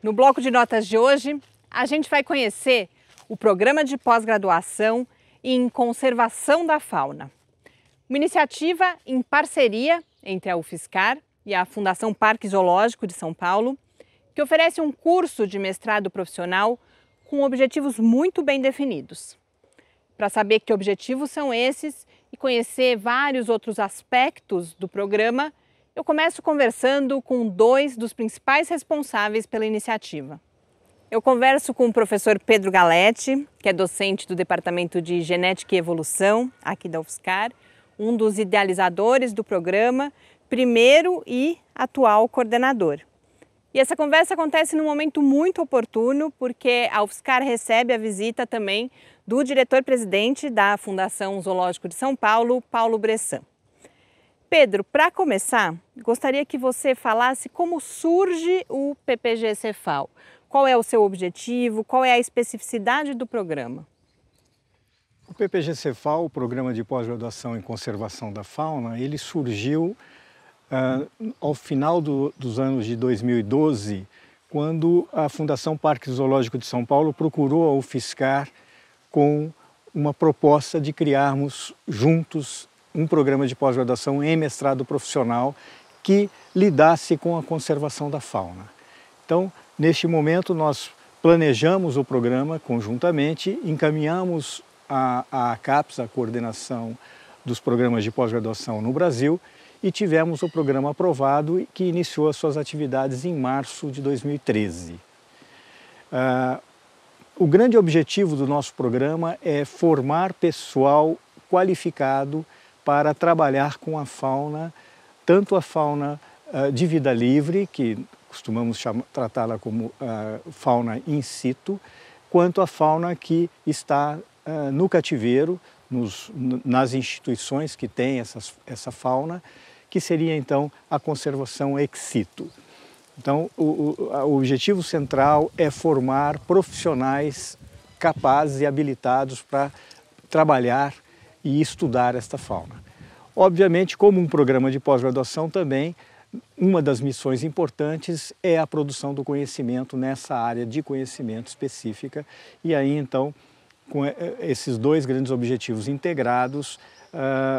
No bloco de notas de hoje, a gente vai conhecer o programa de pós-graduação em conservação da fauna. Uma iniciativa em parceria entre a UFSCar e a Fundação Parque Zoológico de São Paulo, que oferece um curso de mestrado profissional com objetivos muito bem definidos. Para saber que objetivos são esses e conhecer vários outros aspectos do programa, eu começo conversando com dois dos principais responsáveis pela iniciativa. Eu converso com o professor Pedro Galetti, que é docente do Departamento de Genética e Evolução aqui da UFSCar, um dos idealizadores do programa, primeiro e atual coordenador. E essa conversa acontece num momento muito oportuno, porque a UFSCar recebe a visita também do diretor-presidente da Fundação Zoológico de São Paulo, Paulo Bressan. Pedro, para começar, gostaria que você falasse como surge o PPG Cefal. Qual é o seu objetivo? Qual é a especificidade do programa? O PPG Cefal, o Programa de Pós-Graduação em Conservação da Fauna, ele surgiu uh, ao final do, dos anos de 2012, quando a Fundação Parque Zoológico de São Paulo procurou a UFSCar com uma proposta de criarmos juntos um programa de pós-graduação em mestrado profissional que lidasse com a conservação da fauna. Então, neste momento, nós planejamos o programa conjuntamente, encaminhamos a, a CAPES, a coordenação dos programas de pós-graduação no Brasil, e tivemos o programa aprovado que iniciou as suas atividades em março de 2013. Uh, ah, o grande objetivo do nosso programa é formar pessoal qualificado para trabalhar com a fauna, tanto a fauna uh, de vida livre, que costumamos tratá-la como uh, fauna in situ, quanto a fauna que está uh, no cativeiro, nos, nas instituições que têm essa fauna, que seria então a conservação ex situ. Então, o, o, o, objetivo central é formar profissionais capazes e habilitados para trabalhar e estudar esta fauna. Obviamente, como um programa de pós-graduação também, uma das missões importantes é a produção do conhecimento nessa área de conhecimento específica e aí então com eh, eh, esses dois grandes objetivos integrados,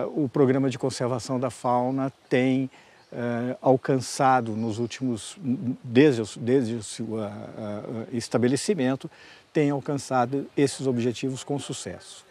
uh, o programa de conservação da fauna tem uh, alcançado nos últimos, desde, desde o seu uh, estabelecimento, tem alcançado esses objetivos com sucesso.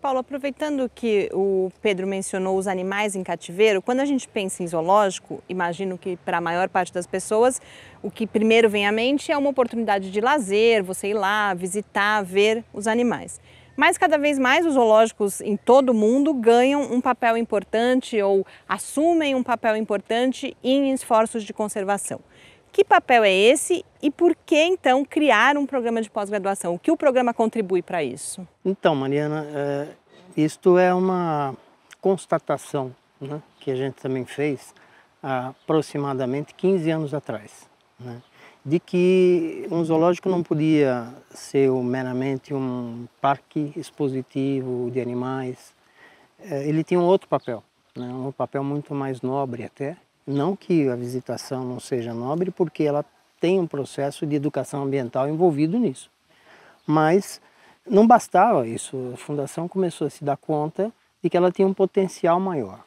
Paulo, aproveitando que o Pedro mencionou os animais em cativeiro, quando a gente pensa em zoológico, imagino que para a maior parte das pessoas, o que primeiro vem à mente é uma oportunidade de lazer, você ir lá, visitar, ver os animais. Mas cada vez mais os zoológicos em todo o mundo ganham um papel importante ou assumem um papel importante em esforços de conservação. Que papel é esse e por que então criar um programa de pós-graduação? O que o programa contribui para isso? Então, Mariana, é, isto é uma constatação né, que a gente também fez há aproximadamente 15 anos atrás, né, de que um zoológico não podia ser meramente um parque expositivo de animais. É, ele tinha um outro papel, né, um papel muito mais nobre até, não que a visitação não seja nobre, porque ela tem um processo de educação ambiental envolvido nisso. Mas não bastava isso. A fundação começou a se dar conta de que ela tinha um potencial maior.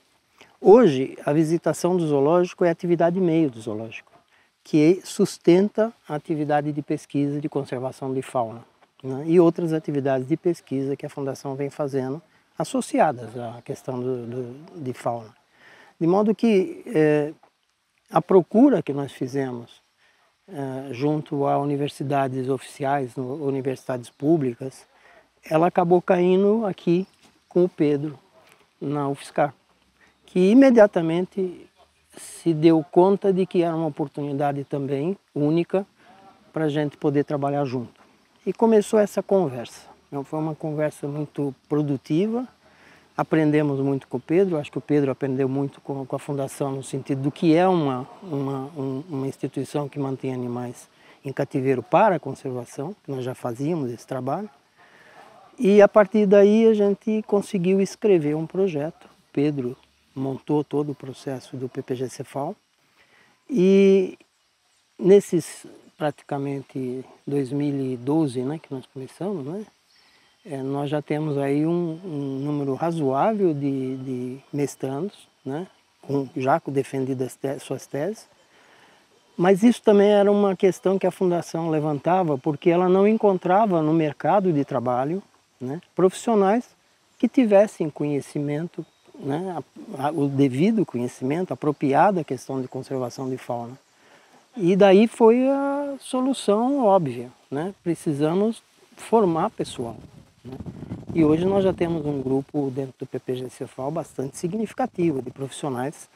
Hoje, a visitação do zoológico é a atividade meio do zoológico, que sustenta a atividade de pesquisa de conservação de fauna né? e outras atividades de pesquisa que a fundação vem fazendo associadas à questão do, do, de fauna. De modo que é, a procura que nós fizemos é, junto a universidades oficiais, no, universidades públicas, ela acabou caindo aqui com o Pedro, na UFSCar, que imediatamente se deu conta de que era uma oportunidade também única para a gente poder trabalhar junto. E começou essa conversa. Então, foi uma conversa muito produtiva, aprendemos muito com o Pedro, acho que o Pedro aprendeu muito com, com a Fundação no sentido do que é uma, uma, uma instituição que mantém animais em cativeiro para a conservação, nós já fazíamos esse trabalho. E a partir daí a gente conseguiu escrever um projeto. O Pedro montou todo o processo do PPG Cefal e nesses praticamente 2012, né, que nós começamos, né, é, nós já temos aí um, um número razoável de, de mestrandos, né? com, já defendido as te suas teses. Mas isso também era uma questão que a Fundação levantava, porque ela não encontrava no mercado de trabalho né, profissionais que tivessem conhecimento, né, a, a, o devido conhecimento, apropriado à questão de conservação de fauna. E daí foi a solução óbvia, né? precisamos formar pessoal. Né? E hoje nós já temos um grupo dentro do PPG bastante significativo de profissionais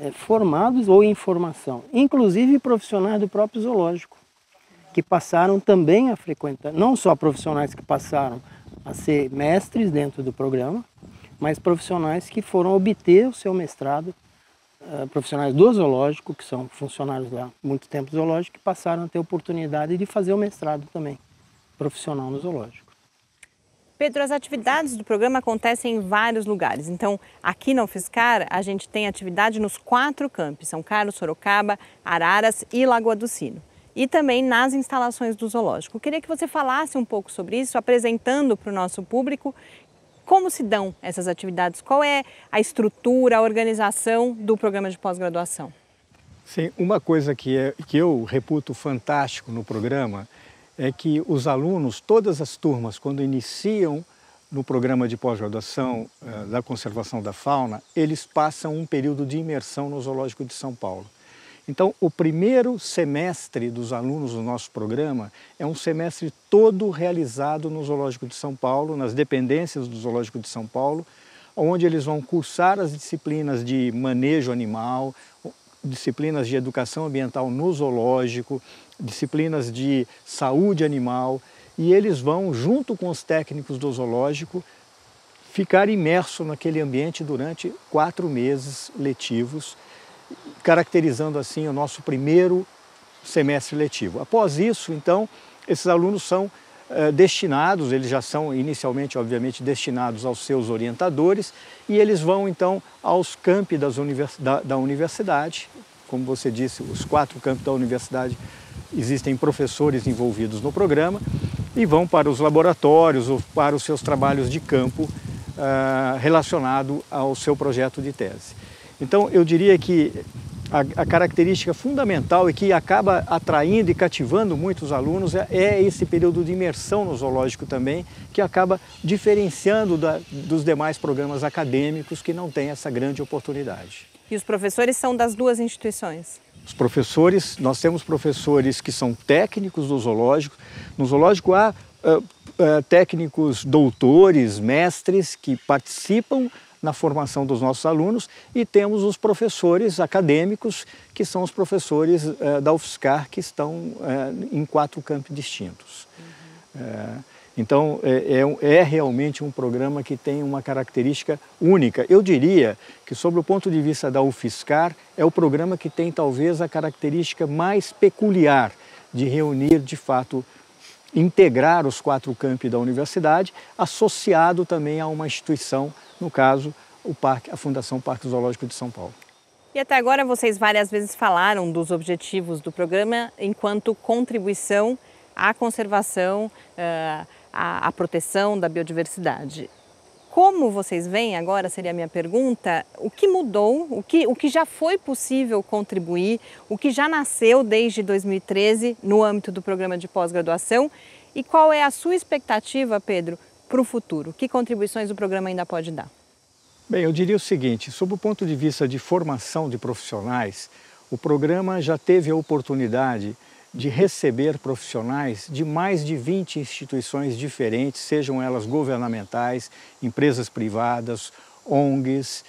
é, formados ou em formação, inclusive profissionais do próprio zoológico, que passaram também a frequentar, não só profissionais que passaram a ser mestres dentro do programa, mas profissionais que foram obter o seu mestrado, eh, profissionais do zoológico, que são funcionários lá muito tempo zoológico, que passaram a ter oportunidade de fazer o mestrado também, profissional no zoológico. Pedro, as atividades do programa acontecem em vários lugares. Então, aqui na UFSCar, a gente tem atividade nos quatro campos: São Carlos, Sorocaba, Araras e Lagoa do Sino. E também nas instalações do zoológico. Eu queria que você falasse um pouco sobre isso, apresentando para o nosso público como se dão essas atividades, qual é a estrutura, a organização do programa de pós-graduação. Sim, uma coisa que, é, que eu reputo fantástico no programa é que os alunos, todas as turmas, quando iniciam no programa de pós-graduação eh, da conservação da fauna, eles passam um período de imersão no Zoológico de São Paulo. Então, o primeiro semestre dos alunos do nosso programa é um semestre todo realizado no Zoológico de São Paulo, nas dependências do Zoológico de São Paulo, onde eles vão cursar as disciplinas de manejo animal, disciplinas de educação ambiental no zoológico, disciplinas de saúde animal, e eles vão, junto com os técnicos do zoológico, ficar imerso naquele ambiente durante quatro meses letivos, caracterizando assim o nosso primeiro semestre letivo. Após isso, então, esses alunos são eh, destinados, eles já são inicialmente, obviamente, destinados aos seus orientadores e eles vão então aos campi univers... da, da, universidade. Como você disse, os quatro campos da universidade existem professores envolvidos no programa e vão para os laboratórios ou para os seus trabalhos de campo uh, relacionado ao seu projeto de tese. Então, eu diria que a, a, característica fundamental e que acaba atraindo e cativando muitos alunos é, é esse período de imersão no zoológico também, que acaba diferenciando da, dos demais programas acadêmicos que não têm essa grande oportunidade. E os professores são das duas instituições? Os professores, nós temos professores que são técnicos do zoológico. No zoológico há uh, uh, técnicos doutores, mestres que participam na formação dos nossos alunos e temos os professores acadêmicos, que são os professores eh, da UFSCar, que estão eh, em quatro campos distintos. Uhum. É, então, é, é, é, realmente um programa que tem uma característica única. Eu diria que, sob o ponto de vista da UFSCar, é o programa que tem talvez a característica mais peculiar de reunir, de fato, integrar os quatro campi da universidade, associado também a uma instituição, no caso, o parque, a Fundação Parque Zoológico de São Paulo. E até agora vocês várias vezes falaram dos objetivos do programa enquanto contribuição à conservação, eh, à proteção da biodiversidade. Como vocês veem agora, seria a minha pergunta, o que mudou, o que, o que já foi possível contribuir, o que já nasceu desde 2013 no âmbito do programa de pós-graduação e qual é a sua expectativa, Pedro, para o futuro? Que contribuições o programa ainda pode dar? Bem, eu diria o seguinte: sob o ponto de vista de formação de profissionais, o programa já teve a oportunidade de receber profissionais de mais de 20 instituições diferentes, sejam elas governamentais, empresas privadas, ONGs,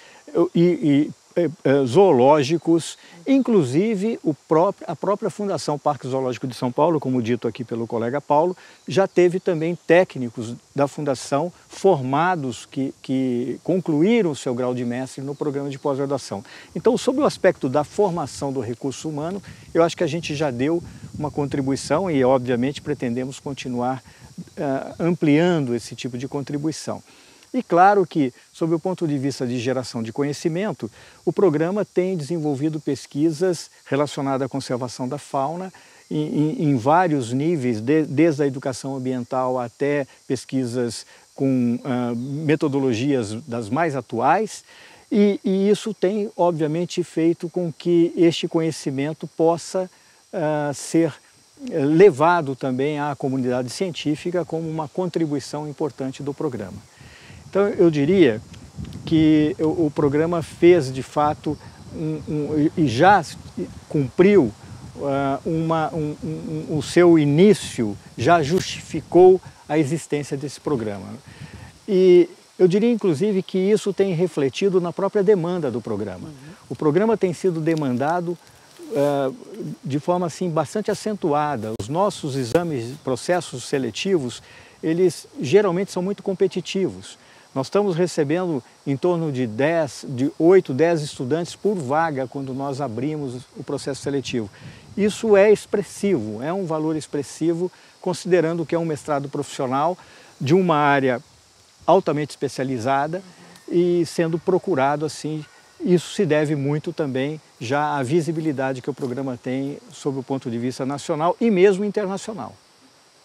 e, e eh, eh, zoológicos, inclusive próprio, a própria Fundação Parque Zoológico de São Paulo, como dito aqui pelo colega Paulo, já teve também técnicos da Fundação formados que, que concluíram o seu grau de mestre no programa de pós-graduação. Então, sobre o aspecto da formação do recurso humano, eu acho que a gente já deu uma contribuição e, obviamente, pretendemos continuar uh, ampliando esse tipo de contribuição. E claro que, sob o ponto de vista de geração de conhecimento, o programa tem desenvolvido pesquisas relacionadas à conservação da fauna em, em, em vários níveis, de, desde a educação ambiental até pesquisas com ah, metodologias das mais atuais. E, e, isso tem, obviamente, feito com que este conhecimento possa ah, ser eh, levado também à comunidade científica como uma contribuição importante do programa. Então eu diria que o programa fez de fato um, um, e já cumpriu uh, uma, um, o seu início, já justificou a existência desse programa. E eu diria inclusive que isso tem refletido na própria demanda do programa. O programa tem sido demandado uh, de forma assim bastante acentuada. Os nossos exames, processos seletivos, eles geralmente são muito competitivos. Nós estamos recebendo em torno de 10, de 8, 10 estudantes por vaga quando nós abrimos o processo seletivo. Isso é expressivo, é um valor expressivo, considerando que é um mestrado profissional de uma área altamente especializada e sendo procurado assim. Isso se deve muito também já à visibilidade que o programa tem sob o ponto de vista nacional e mesmo internacional.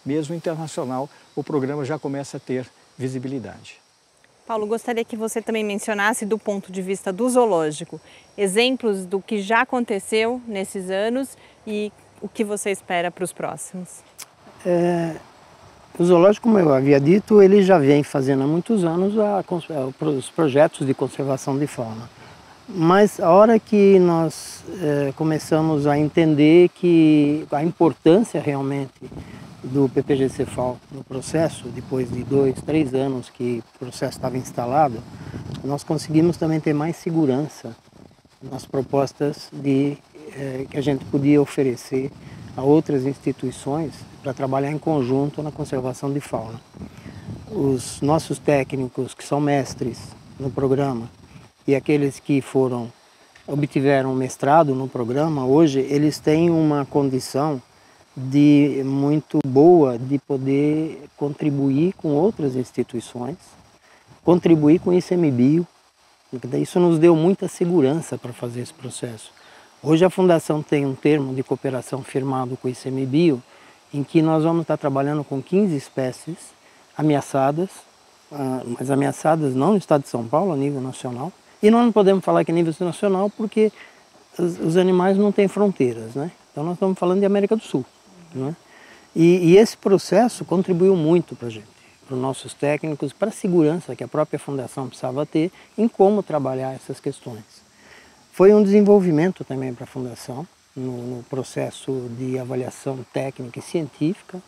Mesmo internacional, o programa já começa a ter visibilidade. Paulo, gostaria que você também mencionasse do ponto de vista do zoológico, exemplos do que já aconteceu nesses anos e o que você espera para os próximos. É, o zoológico, como eu havia dito, ele já vem fazendo há muitos anos a, a, é, os projetos de conservação de fauna. Mas a hora que nós é, começamos a entender que a importância realmente do PPG Cefal no processo, depois de dois, três anos que o processo estava instalado, nós conseguimos também ter mais segurança nas propostas de, eh, que a gente podia oferecer a outras instituições para trabalhar em conjunto na conservação de fauna. Os nossos técnicos que são mestres no programa e aqueles que foram obtiveram mestrado no programa, hoje eles têm uma condição de muito boa de poder contribuir com outras instituições, contribuir com o ICMBio. Então, isso nos deu muita segurança para fazer esse processo. Hoje a Fundação tem um termo de cooperação firmado com o ICMBio, em que nós vamos estar trabalhando com 15 espécies ameaçadas, ah, mas ameaçadas não no estado de São Paulo, a nível nacional. E nós não podemos falar que a é nível nacional porque os animais não têm fronteiras, né? Então nós estamos falando de América do Sul. É? E, e, esse processo contribuiu muito para a gente, para os nossos técnicos, para a segurança que a própria fundação precisava ter em como trabalhar essas questões. Foi um desenvolvimento também para a fundação, no, no processo de avaliação técnica e científica,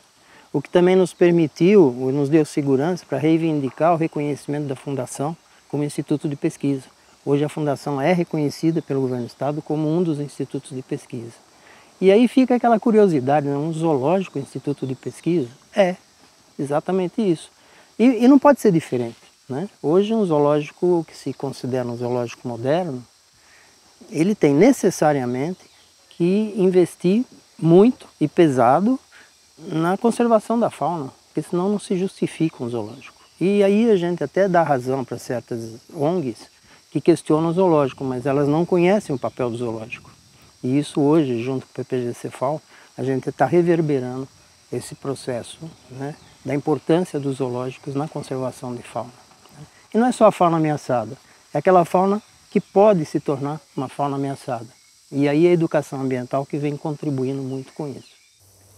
o que também nos permitiu, nos deu segurança para reivindicar o reconhecimento da fundação como instituto de pesquisa. Hoje a fundação é reconhecida pelo governo do estado como um dos institutos de pesquisa. E aí fica aquela curiosidade, né? um zoológico, um instituto de pesquisa, é exatamente isso. E, e, não pode ser diferente. Né? Hoje um zoológico que se considera um zoológico moderno, ele tem necessariamente que investir muito e pesado na conservação da fauna, porque senão não se justifica um zoológico. E aí a gente até dá razão para certas ONGs que questionam o zoológico, mas elas não conhecem o papel do zoológico. E isso hoje, junto com o PPG-Cefal, a gente está reverberando esse processo né, da importância dos zoológicos na conservação de fauna. Né. E não é só a fauna ameaçada, é aquela fauna que pode se tornar uma fauna ameaçada. E aí a educação ambiental que vem contribuindo muito com isso.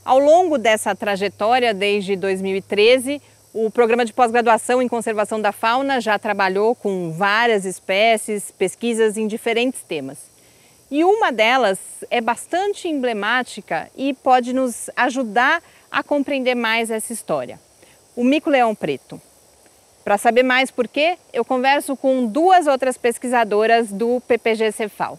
Ao longo dessa trajetória, desde 2013, o programa de pós-graduação em conservação da fauna já trabalhou com várias espécies, pesquisas em diferentes temas. E uma delas é bastante emblemática e pode nos ajudar a compreender mais essa história. O mico-leão preto. Para saber mais por quê, eu converso com duas outras pesquisadoras do PPG Cefal.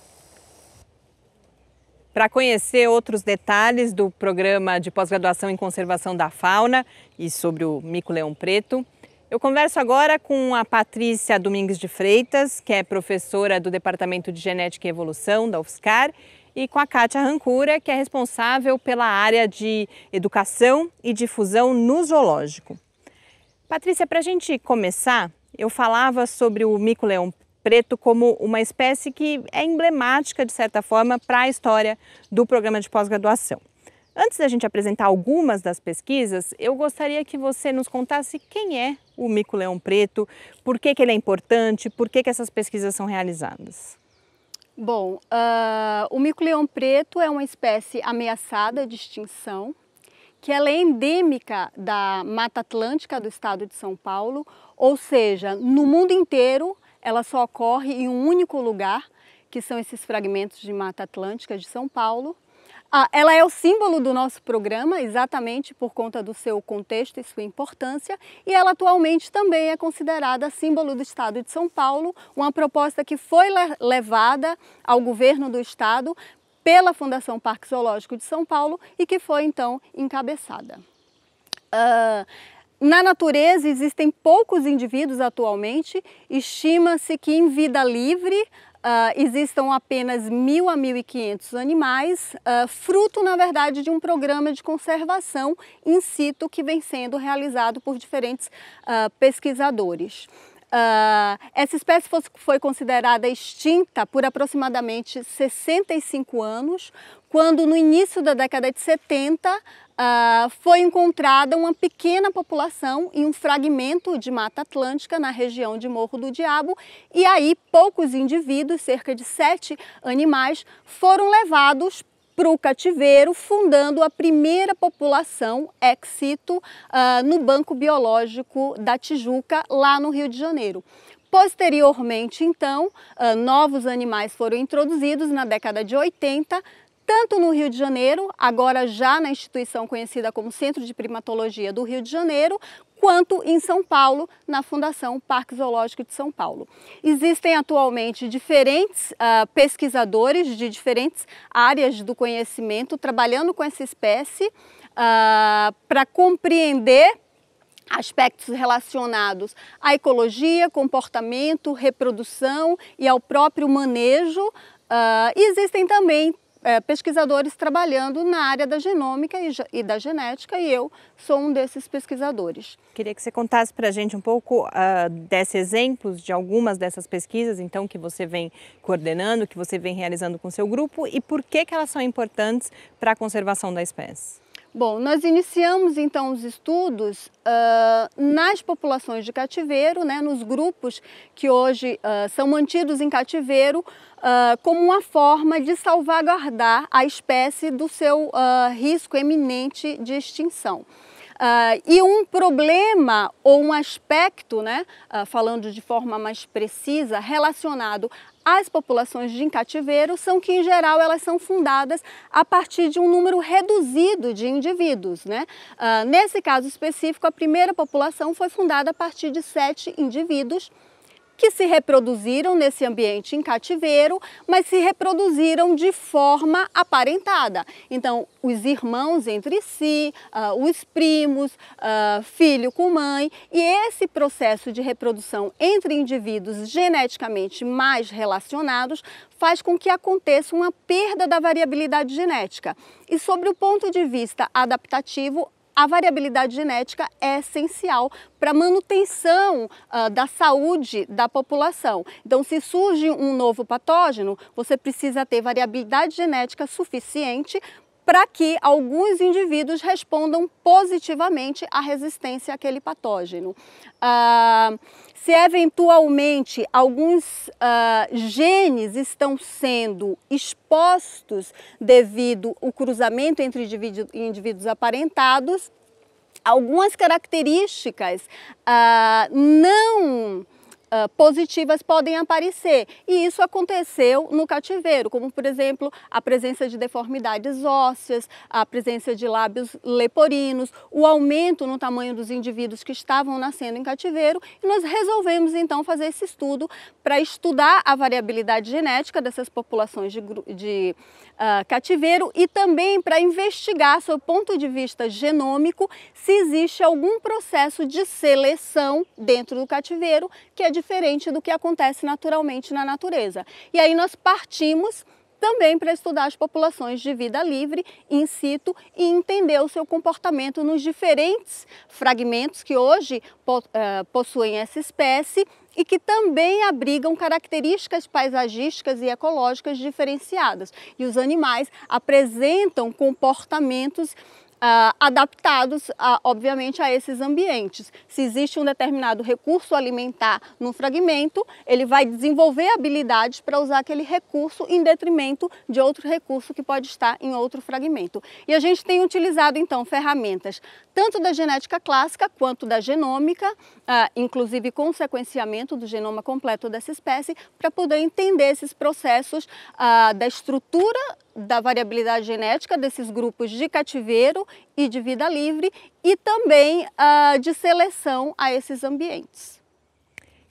Para conhecer outros detalhes do programa de pós-graduação em conservação da fauna e sobre o mico-leão preto, eu converso agora com a Patrícia Domingues de Freitas, que é professora do Departamento de Genética e Evolução da UFSCar, e com a Kátia Rancura, que é responsável pela área de educação e difusão no zoológico. Patrícia, para a gente começar, eu falava sobre o mico-leão preto como uma espécie que é emblemática, de certa forma, para a história do programa de pós-graduação. Antes da gente apresentar algumas das pesquisas, eu gostaria que você nos contasse quem é o mico-leão preto, por que, que ele é importante, por que, que essas pesquisas são realizadas. Bom, uh, o mico-leão preto é uma espécie ameaçada de extinção, que ela é endêmica da Mata Atlântica do estado de São Paulo, ou seja, no mundo inteiro ela só ocorre em um único lugar, que são esses fragmentos de Mata Atlântica de São Paulo. Ah, ela é o símbolo do nosso programa, exatamente por conta do seu contexto e sua importância, e ela atualmente também é considerada símbolo do Estado de São Paulo, uma proposta que foi levada ao governo do Estado pela Fundação Parque Zoológico de São Paulo e que foi então encabeçada. Uh, na natureza existem poucos indivíduos atualmente, estima-se que em vida livre Uh, existam apenas mil a 1.500 animais, uh, fruto, na verdade, de um programa de conservação in situ que vem sendo realizado por diferentes uh, pesquisadores. Uh, essa espécie foi, foi considerada extinta por aproximadamente 65 anos, quando no início da década de 70 uh, ah, foi encontrada uma pequena população em um fragmento de Mata Atlântica na região de Morro do Diabo e aí poucos indivíduos, cerca de sete animais, foram levados para o cativeiro, fundando a primeira população ex situ uh, ah, no Banco Biológico da Tijuca, lá no Rio de Janeiro. Posteriormente, então, uh, novos animais foram introduzidos na década de 80, tanto no Rio de Janeiro, agora já na instituição conhecida como Centro de Primatologia do Rio de Janeiro, quanto em São Paulo, na Fundação Parque Zoológico de São Paulo. Existem atualmente diferentes uh, pesquisadores de diferentes áreas do conhecimento trabalhando com essa espécie uh, ah, para compreender aspectos relacionados à ecologia, comportamento, reprodução e ao próprio manejo. Uh, existem também é, pesquisadores trabalhando na área da genômica e, e, da genética e eu sou um desses pesquisadores. Queria que você contasse para a gente um pouco uh, ah, desses exemplos de algumas dessas pesquisas, então, que você vem coordenando, que você vem realizando com seu grupo e por que, que elas são importantes para a conservação da espécie. Bom, nós iniciamos então os estudos uh, nas populações de cativeiro, né, nos grupos que hoje uh, são mantidos em cativeiro, uh, como uma forma de salvaguardar a espécie do seu risco eminente de extinção. Uh, e um problema ou um aspecto, né, uh, falando de forma mais precisa, relacionado as populações de cativeiro são que, em geral, elas são fundadas a partir de um número reduzido de indivíduos. Né? Uh, nesse caso específico, a primeira população foi fundada a partir de sete indivíduos, que se reproduziram nesse ambiente em cativeiro, mas se reproduziram de forma aparentada. Então, os irmãos entre si, uh, os primos, uh, filho com mãe, e esse processo de reprodução entre indivíduos geneticamente mais relacionados faz com que aconteça uma perda da variabilidade genética. E sobre o ponto de vista adaptativo, a variabilidade genética é essencial para a manutenção uh, da saúde da população. Então, se surge um novo patógeno, você precisa ter variabilidade genética suficiente para que alguns indivíduos respondam positivamente à resistência àquele patógeno. Ah, se eventualmente alguns ah, genes estão sendo expostos devido ao cruzamento entre indivíduos, indivíduos aparentados, algumas características ah, não ah, positivas podem aparecer. E isso aconteceu no cativeiro, como por exemplo a presença de deformidades ósseas, a presença de lábios leporinos, o aumento no tamanho dos indivíduos que estavam nascendo em cativeiro. E nós resolvemos então fazer esse estudo para estudar a variabilidade genética dessas populações de, de uh, cativeiro e também para investigar, sob ponto de vista genômico, se existe algum processo de seleção dentro do cativeiro que é diferente do que acontece naturalmente na natureza. E aí nós partimos também para estudar as populações de vida livre in situ e entender o seu comportamento nos diferentes fragmentos que hoje eh, possuem essa espécie e que também abrigam características paisagísticas e ecológicas diferenciadas. E os animais apresentam comportamentos ah, adaptados, a, obviamente, a esses ambientes. Se existe um determinado recurso alimentar num fragmento, ele vai desenvolver habilidades para usar aquele recurso em detrimento de outro recurso que pode estar em outro fragmento. E a gente tem utilizado, então, ferramentas tanto da genética clássica quanto da genômica, ah, inclusive com sequenciamento do genoma completo dessa espécie, para poder entender esses processos ah, da estrutura da variabilidade genética desses grupos de cativeiro e de vida livre e também uh, de seleção a esses ambientes.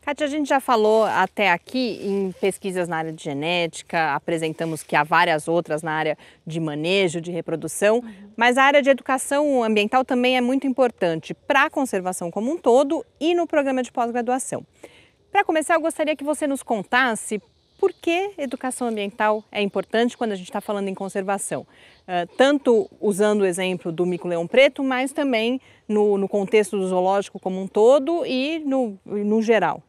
Kátia, a gente já falou até aqui em pesquisas na área de genética, apresentamos que há várias outras na área de manejo, de reprodução, uhum. mas a área de educação ambiental também é muito importante para a conservação como um todo e no programa de pós-graduação. Para começar, eu gostaria que você nos contasse por que educação ambiental é importante quando a gente está falando em conservação. Uh, tanto usando o exemplo do mico-leão preto, mas também no, no, contexto do zoológico como um todo e no, no geral.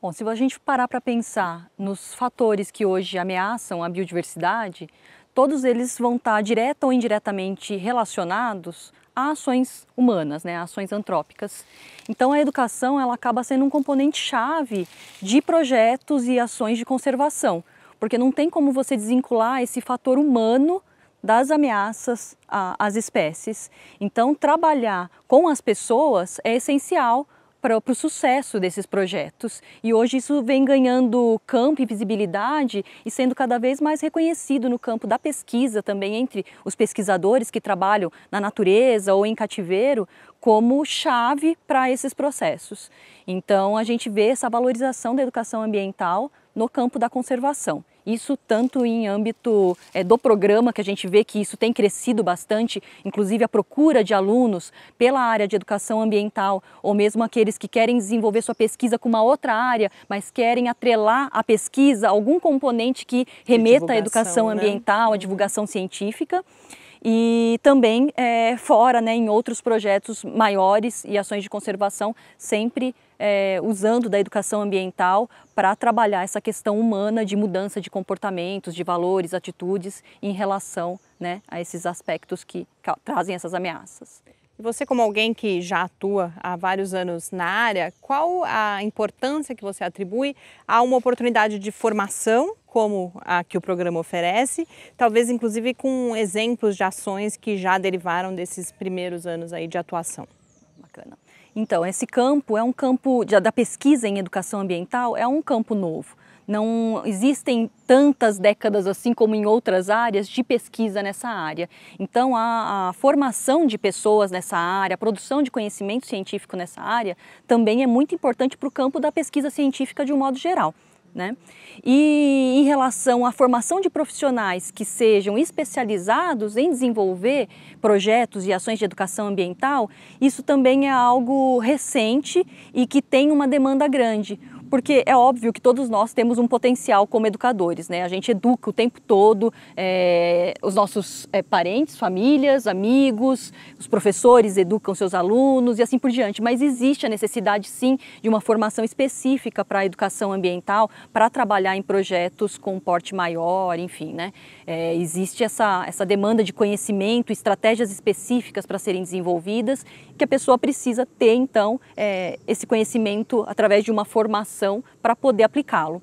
Bom, se a gente parar para pensar nos fatores que hoje ameaçam a biodiversidade, todos eles vão estar tá direta ou indiretamente relacionados a ações humanas, né, a ações antrópicas. Então a educação ela acaba sendo um componente chave de projetos e ações de conservação, porque não tem como você desvincular esse fator humano das ameaças às espécies. Então trabalhar com as pessoas é essencial para, o sucesso desses projetos. E hoje isso vem ganhando campo e visibilidade e sendo cada vez mais reconhecido no campo da pesquisa também entre os pesquisadores que trabalham na natureza ou em cativeiro como chave para esses processos. Então a gente vê essa valorização da educação ambiental no campo da conservação. Isso tanto em âmbito é, do programa, que a gente vê que isso tem crescido bastante, inclusive a procura de alunos pela área de educação ambiental, ou mesmo aqueles que querem desenvolver sua pesquisa com uma outra área, mas querem atrelar a pesquisa algum componente que remeta à educação né? ambiental, né? à uhum. divulgação científica e também é, fora, né, em outros projetos maiores e ações de conservação, sempre é, usando da educação ambiental para trabalhar essa questão humana de mudança de comportamentos, de valores, atitudes em relação né, a esses aspectos que trazem essas ameaças. Você, como alguém que já atua há vários anos na área, qual a importância que você atribui a uma oportunidade de formação como a que o programa oferece, talvez inclusive com exemplos de ações que já derivaram desses primeiros anos aí de atuação? Bacana. Então, esse campo é um campo de, da pesquisa em educação ambiental, é um campo novo. Não existem tantas décadas assim como em outras áreas de pesquisa nessa área. Então, a, a formação de pessoas nessa área, a produção de conhecimento científico nessa área, também é muito importante para o campo da pesquisa científica de um modo geral. Né? E em relação à formação de profissionais que sejam especializados em desenvolver projetos e ações de educação ambiental, isso também é algo recente e que tem uma demanda grande porque é óbvio que todos nós temos um potencial como educadores, né? A gente educa o tempo todo é, os nossos é, parentes, famílias, amigos, os professores educam seus alunos e assim por diante. Mas existe a necessidade, sim, de uma formação específica para a educação ambiental, para trabalhar em projetos com porte maior, enfim, né? É, existe essa, essa demanda de conhecimento, estratégias específicas para serem desenvolvidas, que a pessoa precisa ter, então, é, esse conhecimento através de uma formação para poder aplicá-lo.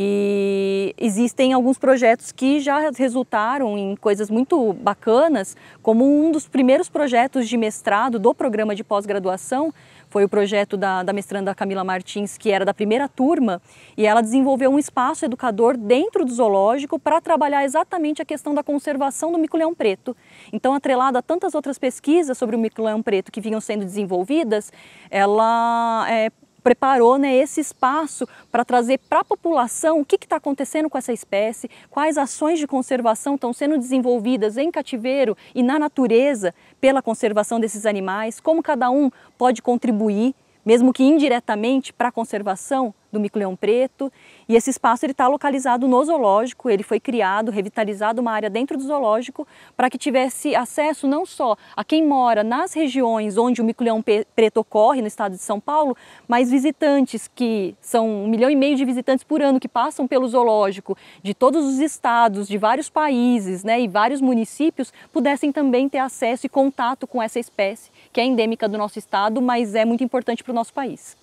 E existem alguns projetos que já resultaram em coisas muito bacanas, como um dos primeiros projetos de mestrado do programa de pós-graduação foi o projeto da, da, mestranda Camila Martins, que era da primeira turma, e ela desenvolveu um espaço educador dentro do zoológico para trabalhar exatamente a questão da conservação do mico-leão preto. Então, atrelada a tantas outras pesquisas sobre o mico-leão preto que vinham sendo desenvolvidas, ela é, preparou né, esse espaço para trazer para a população o que está acontecendo com essa espécie, quais ações de conservação estão sendo desenvolvidas em cativeiro e na natureza pela conservação desses animais, como cada um pode contribuir mesmo que indiretamente, para a conservação do mico-leão preto. E esse espaço está localizado no zoológico, ele foi criado, revitalizado uma área dentro do zoológico para que tivesse acesso não só a quem mora nas regiões onde o mico-leão preto ocorre, no estado de São Paulo, mas visitantes que são um milhão e meio de visitantes por ano que passam pelo zoológico de todos os estados, de vários países né, e vários municípios, pudessem também ter acesso e contato com essa espécie que é endêmica do nosso estado, mas é muito importante para o nosso país.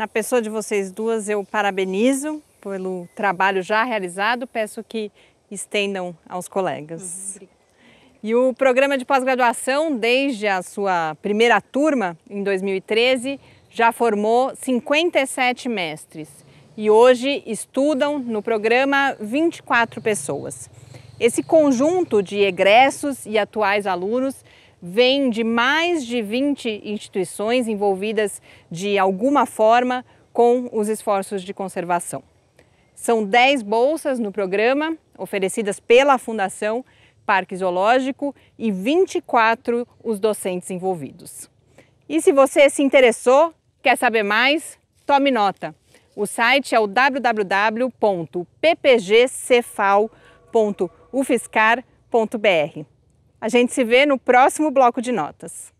Na pessoa de vocês duas, eu parabenizo pelo trabalho já realizado, peço que estendam aos colegas. Uhum, e o programa de pós-graduação, desde a sua primeira turma, em 2013, já formou 57 mestres e hoje estudam no programa 24 pessoas. Esse conjunto de egressos e atuais alunos vem de mais de 20 instituições envolvidas de alguma forma com os esforços de conservação. São 10 bolsas no programa, oferecidas pela Fundação Parque Zoológico e 24 os docentes envolvidos. E se você se interessou, quer saber mais, tome nota. O site é o www.ppgcefal.ufscar.br. A gente se vê no próximo bloco de notas.